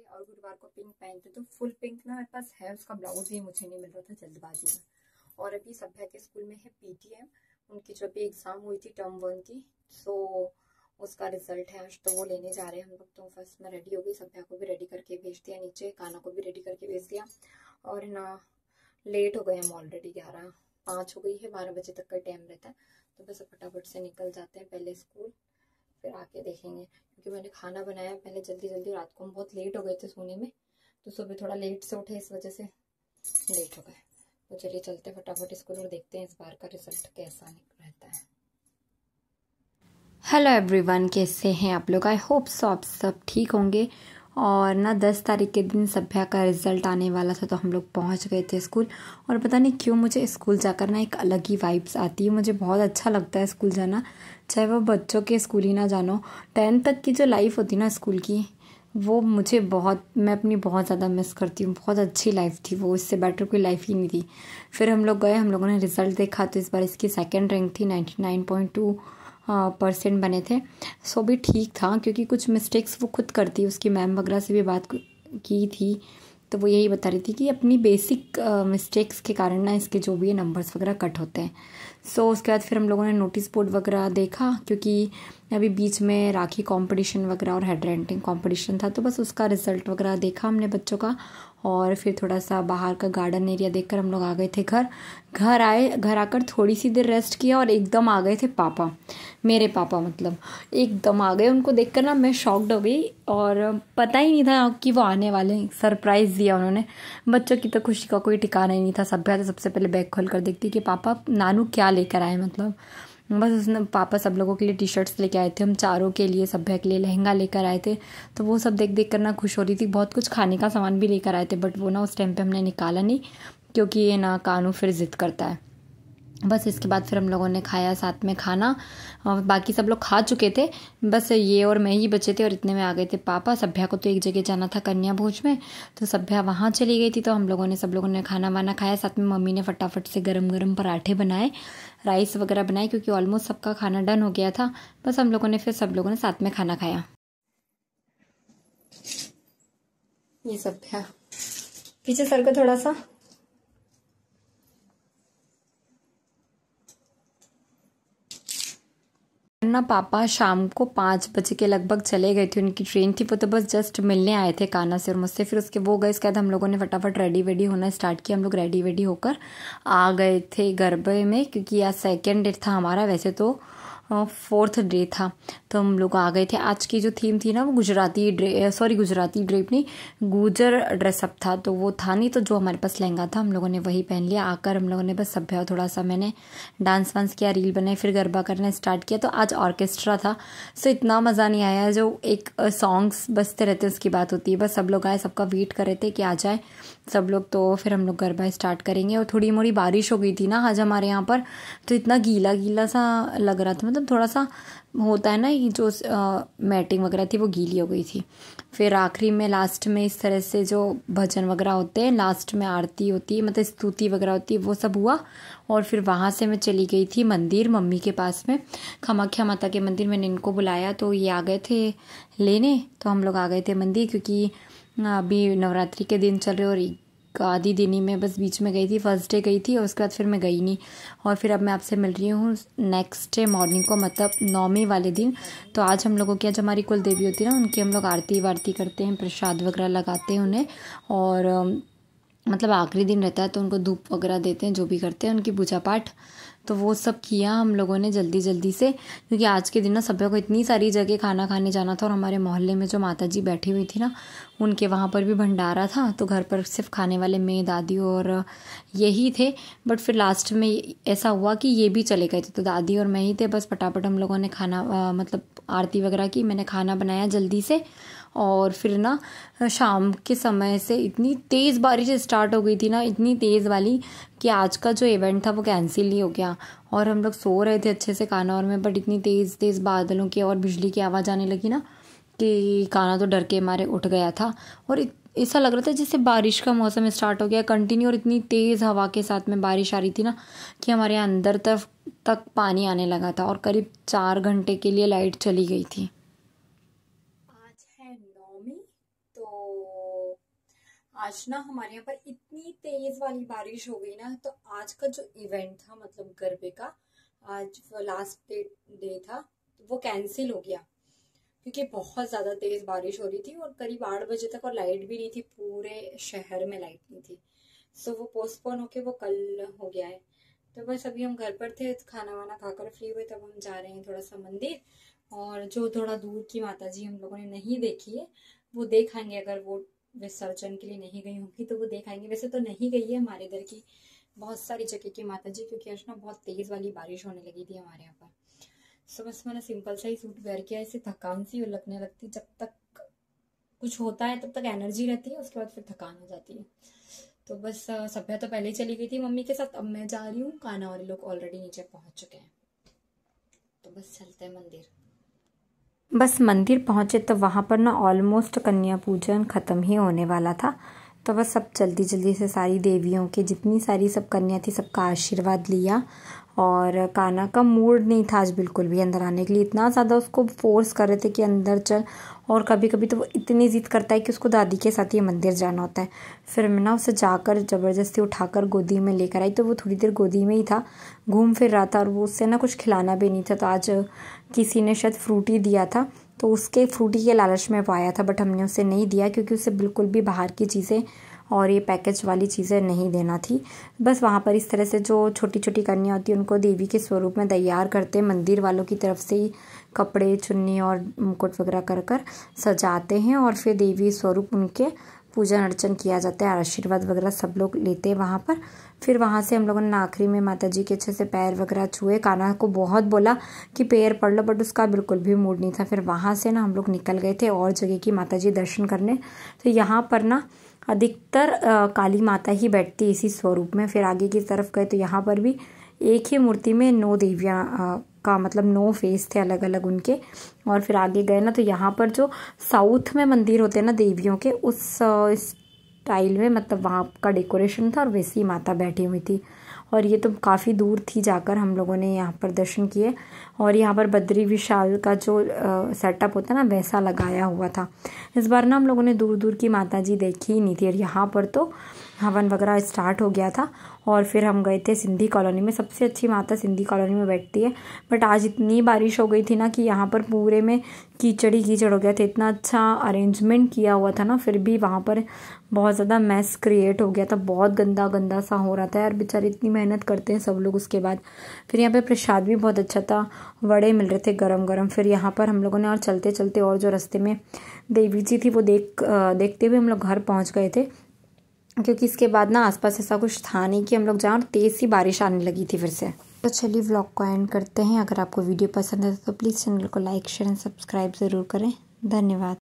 और गुरुवार को पिंक पहनते तो फुल पिंक ना मेरे पास है उसका ब्लाउज ही मुझे नहीं मिल रहा था जल्दबाजी में और अभी सभ्या के स्कूल में है पीटीएम उनकी जो भी एग्ज़ाम हुई थी टर्म वन की सो उसका रिजल्ट है आज तो वो लेने जा रहे हैं हम लोग तो फर्स्ट में रेडी हो गई सभ्या को भी रेडी करके भेज दिया नीचे खाना को भी रेडी करके भेज दिया और ना लेट हो गए हम ऑलरेडी ग्यारह पाँच हो गई है बारह बजे तक का टाइम रहता है तो बस फटाफट से निकल जाते हैं पहले स्कूल फिर आके देखेंगे क्योंकि मैंने खाना बनाया पहले जल्दी जल्दी रात को हम बहुत लेट हो गए थे सोने में तो सुबह थोड़ा लेट से उठे इस वजह से लेट हो गए तो चलिए चलते फटाफट इसको और देखते हैं इस बार का रिजल्ट कैसा रहता है हेलो एवरीवन कैसे हैं आप लोग आई होप सो आप सब ठीक होंगे और ना दस तारीख के दिन सभ्या का रिज़ल्ट आने वाला था तो हम लोग पहुंच गए थे स्कूल और पता नहीं क्यों मुझे स्कूल जाकर ना एक अलग ही वाइब्स आती है मुझे बहुत अच्छा लगता है स्कूल जाना चाहे वो बच्चों के स्कूल ही ना जानो टेंथ तक की जो लाइफ होती ना स्कूल की वो मुझे बहुत मैं अपनी बहुत ज़्यादा मिस करती हूँ बहुत अच्छी लाइफ थी वो इससे बेटर कोई लाइफ ही नहीं थी फिर हम लोग गए हम लोगों ने रिज़ल्ट देखा तो इस बार इसकी सेकेंड रैंक थी ninety nine point two percent हाँ, बने थे सो भी ठीक था क्योंकि कुछ मिस्टेक्स वो खुद करती उसकी मैम वगैरह से भी बात की थी तो वो यही बता रही थी कि अपनी बेसिक मिस्टेक्स के कारण ना इसके जो भी नंबर्स वगैरह कट होते हैं सो उसके बाद फिर हम लोगों ने नोटिस बोर्ड वगैरह देखा क्योंकि अभी बीच में राखी कंपटीशन वगैरह और हेड रेंटिंग कॉम्पिटिशन था तो बस उसका रिज़ल्ट वगैरह देखा हमने बच्चों का और फिर थोड़ा सा बाहर का गार्डन एरिया देखकर हम लोग आ गए थे घर घर आए घर आकर थोड़ी सी देर रेस्ट किया और एकदम आ गए थे पापा मेरे पापा मतलब एकदम आ गए उनको देखकर ना मैं शॉक्ड हो गई और पता ही नहीं था कि वो आने वाले सरप्राइज़ दिया उन्होंने बच्चों की तो खुशी का कोई ठिकाना ही नहीं था सभ्यता सबसे पहले बैग खोल कर देखती कि पापा नानू क्या लेकर आए मतलब बस उसने पापा सब लोगों के लिए टी शर्ट्स लेके आए थे हम चारों के लिए सभ्य के लिए लहंगा लेकर आए थे तो वो सब देख देख कर ना खुश हो रही थी बहुत कुछ खाने का सामान भी लेकर आए थे बट वो ना उस टाइम पे हमने निकाला नहीं क्योंकि ये ना कानू फिर ज़िद करता है बस इसके बाद फिर हम लोगों ने खाया साथ में खाना और बाकी सब लोग खा चुके थे बस ये और मैं ही बचे थे और इतने में आ गए थे पापा सभ्या को तो एक जगह जाना था कन्या भोज में तो सभ्या वहाँ चली गई थी तो हम लोगों ने सब लोगों ने खाना वाना खाया साथ में मम्मी ने फटाफट से गरम गरम पराठे बनाए राइस वगैरह बनाए क्योंकि ऑलमोस्ट सबका खाना डन हो गया था बस हम लोगों ने फिर सब लोगों ने साथ में खाना खाया ये सभ्या पीछे सर को थोड़ा सा ना पापा शाम को पाँच बजे के लगभग चले गए थे उनकी ट्रेन थी वो तो बस जस्ट मिलने आए थे काना से और मुझसे फिर उसके वो गए इसके बाद हम लोगों ने फटाफट रेडी वेडी होना स्टार्ट किया हम लोग रेडी वेडी होकर आ गए थे गरबे में क्योंकि आज सेकेंड डेट था हमारा वैसे तो फोर्थ डे था तो हम लोग आ गए थे आज की जो थीम थी ना वो गुजराती ड्रे सॉरी गुजराती ड्रेप नहीं गुजर ड्रेसअप था तो वो था नहीं तो जो हमारे पास लहंगा था हम लोगों ने वही पहन लिया आकर हम लोगों ने बस सभ्या थोड़ा सा मैंने डांस वांस किया रील बनाई फिर गरबा करना स्टार्ट किया तो आज ऑर्केस्ट्रा था सो इतना मज़ा नहीं आया जो एक सॉन्ग्स बजते रहते उसकी बात होती है बस सब लोग आए सबका वेट कर रहे थे कि आ जाए सब लोग तो फिर हम लोग गरबा स्टार्ट करेंगे और थोड़ी मोड़ी बारिश हो गई थी ना आज हमारे यहाँ पर तो इतना गीला गीला सा लग रहा था मतलब मतलब थोड़ा सा होता है ना ये जो आ, मैटिंग वगैरह थी वो गीली हो गई थी फिर आखिरी में लास्ट में इस तरह से जो भजन वगैरह होते हैं लास्ट में आरती होती है मतलब स्तुति वगैरह होती है वो सब हुआ और फिर वहाँ से मैं चली गई थी मंदिर मम्मी के पास में खमाख्या माता के मंदिर मैंने इनको बुलाया तो ये आ गए थे लेने तो हम लोग आ गए थे मंदिर क्योंकि अभी नवरात्रि के दिन चल रहे और आधी दिन ही मैं बस बीच में गई थी फर्स्ट डे गई थी और उसके बाद फिर मैं गई नहीं और फिर अब मैं आपसे मिल रही हूँ नेक्स्ट डे मॉर्निंग को मतलब नौमी वाले दिन तो आज हम लोगों की आज हमारी कुल देवी होती है ना उनकी हम लोग आरती वारती करते हैं प्रसाद वगैरह लगाते हैं उन्हें और मतलब आखिरी दिन रहता है तो उनको धूप वगैरह देते हैं जो भी करते हैं उनकी पूजा पाठ तो वो सब किया हम लोगों ने जल्दी जल्दी से क्योंकि आज के दिन ना सभी को इतनी सारी जगह खाना खाने जाना था और हमारे मोहल्ले में जो माता जी बैठी हुई थी ना उनके वहाँ पर भी भंडारा था तो घर पर सिर्फ खाने वाले मैं दादी और यही थे बट फिर लास्ट में ऐसा हुआ कि ये भी चले गए थे तो दादी और मैं ही थे बस फटाफट हम लोगों ने खाना आ, मतलब आरती वगैरह की मैंने खाना बनाया जल्दी से और फिर ना शाम के समय से इतनी तेज़ बारिश स्टार्ट हो गई थी ना इतनी तेज़ वाली कि आज का जो इवेंट था वो कैंसिल ही हो गया और हम लोग सो रहे थे अच्छे से और में बट इतनी तेज़ तेज़ बादलों की और बिजली की आवाज़ आने लगी ना कि काना तो डर के मारे उठ गया था और ऐसा लग रहा था जैसे बारिश का मौसम स्टार्ट हो गया कंटिन्यू और इतनी तेज़ हवा के साथ में बारिश आ रही थी ना कि हमारे अंदर तरफ तक पानी आने लगा था और करीब चार घंटे के लिए लाइट चली गई थी आज ना हमारे यहाँ पर इतनी तेज वाली बारिश हो गई ना तो आज का जो इवेंट था मतलब गरबे का आज लास्ट डे था तो वो कैंसिल हो गया क्योंकि बहुत ज़्यादा तेज़ बारिश हो रही थी और करीब आठ बजे तक और लाइट भी नहीं थी पूरे शहर में लाइट नहीं थी सो वो पोस्टपोन होके वो कल हो गया है तो बस अभी हम घर पर थे खाना वाना खाकर फ्री हुए तब हम जा रहे हैं थोड़ा सा मंदिर और जो थोड़ा दूर की माता जी हम लोगों ने नहीं देखी है वो देखाएंगे अगर वो विसर्जन के लिए नहीं गई होंगी तो वो देखाएंगे वैसे तो नहीं गई है हमारे इधर की बहुत सारी जगह की माता जी क्योंकि आज ना बहुत तेज़ वाली बारिश होने लगी थी हमारे यहाँ पर सो बस मैंने सिंपल सा ही सूट वेयर किया इसे थकान सी लगने लगती जब तक कुछ होता है तब तक एनर्जी रहती है उसके बाद फिर थकान हो जाती है तो बस सभ्या तो पहले ही चली गई थी मम्मी के साथ अब मैं जा रही हूँ काना वाले लोग ऑलरेडी नीचे पहुंच चुके हैं तो बस चलते हैं मंदिर बस मंदिर पहुँचे तो वहाँ पर ना ऑलमोस्ट कन्या पूजन ख़त्म ही होने वाला था तो बस सब जल्दी जल्दी से सारी देवियों के जितनी सारी सब कन्या थी सबका आशीर्वाद लिया और काना का मूड नहीं था आज बिल्कुल भी अंदर आने के लिए इतना ज़्यादा उसको फोर्स कर रहे थे कि अंदर चल और कभी कभी तो वो इतनी ज़िद करता है कि उसको दादी के साथ ये मंदिर जाना होता है फिर मैं ना उसे जाकर ज़बरदस्ती उठाकर गोदी में लेकर आई तो वो थोड़ी देर गोदी में ही था घूम फिर रहा था और वो उससे ना कुछ खिलाना भी नहीं था तो आज किसी ने शायद फ्रूटी दिया था तो उसके फ्रूटी के लालच में पाया था बट हमने उसे नहीं दिया क्योंकि उसे बिल्कुल भी बाहर की चीज़ें और ये पैकेज वाली चीज़ें नहीं देना थी बस वहाँ पर इस तरह से जो छोटी छोटी कन्या होती है उनको देवी के स्वरूप में तैयार करते मंदिर वालों की तरफ से ही कपड़े चुन्नी और मुकुट वगैरह कर कर सजाते हैं और फिर देवी स्वरूप उनके पूजन अर्चन किया जाता है आशीर्वाद वगैरह सब लोग लेते हैं वहाँ पर फिर वहाँ से हम लोगों ने आखिरी में माता जी के अच्छे से पैर वगैरह छुए काना को बहुत बोला कि पैर पड़ लो बट उसका बिल्कुल भी मूड नहीं था फिर वहाँ से ना हम लोग निकल गए थे और जगह की माता जी दर्शन करने तो यहाँ पर ना अधिकतर काली माता ही बैठती इसी स्वरूप में फिर आगे की तरफ गए तो यहाँ पर भी एक ही मूर्ति में नौ देवियाँ का मतलब नौ फेस थे अलग अलग उनके और फिर आगे गए ना तो यहाँ पर जो साउथ में मंदिर होते हैं ना देवियों के उस स्टाइल में मतलब वहाँ का डेकोरेशन था और वैसी ही माता बैठी हुई थी और ये तो काफ़ी दूर थी जाकर हम लोगों ने यहाँ पर दर्शन किए और यहाँ पर बद्री विशाल का जो सेटअप होता है ना वैसा लगाया हुआ था इस बार ना हम लोगों ने दूर दूर की माता जी देखी ही नहीं थी और यहाँ पर तो हवन वगैरह स्टार्ट हो गया था और फिर हम गए थे सिंधी कॉलोनी में सबसे अच्छी माता तो सिंधी कॉलोनी में बैठती है बट आज इतनी बारिश हो गई थी ना कि यहाँ पर पूरे में कीचड़ ही कीचड़ हो गया था इतना अच्छा अरेंजमेंट किया हुआ था ना फिर भी वहाँ पर बहुत ज़्यादा मैस क्रिएट हो गया था बहुत गंदा गंदा सा हो रहा था यार बेचारे इतनी मेहनत करते हैं सब लोग उसके बाद फिर यहाँ पर प्रसाद भी बहुत अच्छा था वड़े मिल रहे थे गर्म गर्म फिर यहाँ पर हम लोगों ने और चलते चलते और जो रस्ते में देवी जी थी वो देख देखते हुए हम लोग घर पहुँच गए थे क्योंकि इसके बाद ना आसपास ऐसा कुछ था नहीं कि हम लोग जाएँ और तेज़ सी बारिश आने लगी थी फिर से तो चलिए व्लॉग को एंड करते हैं अगर आपको वीडियो पसंद है तो प्लीज़ चैनल को लाइक शेयर एंड सब्सक्राइब ज़रूर करें धन्यवाद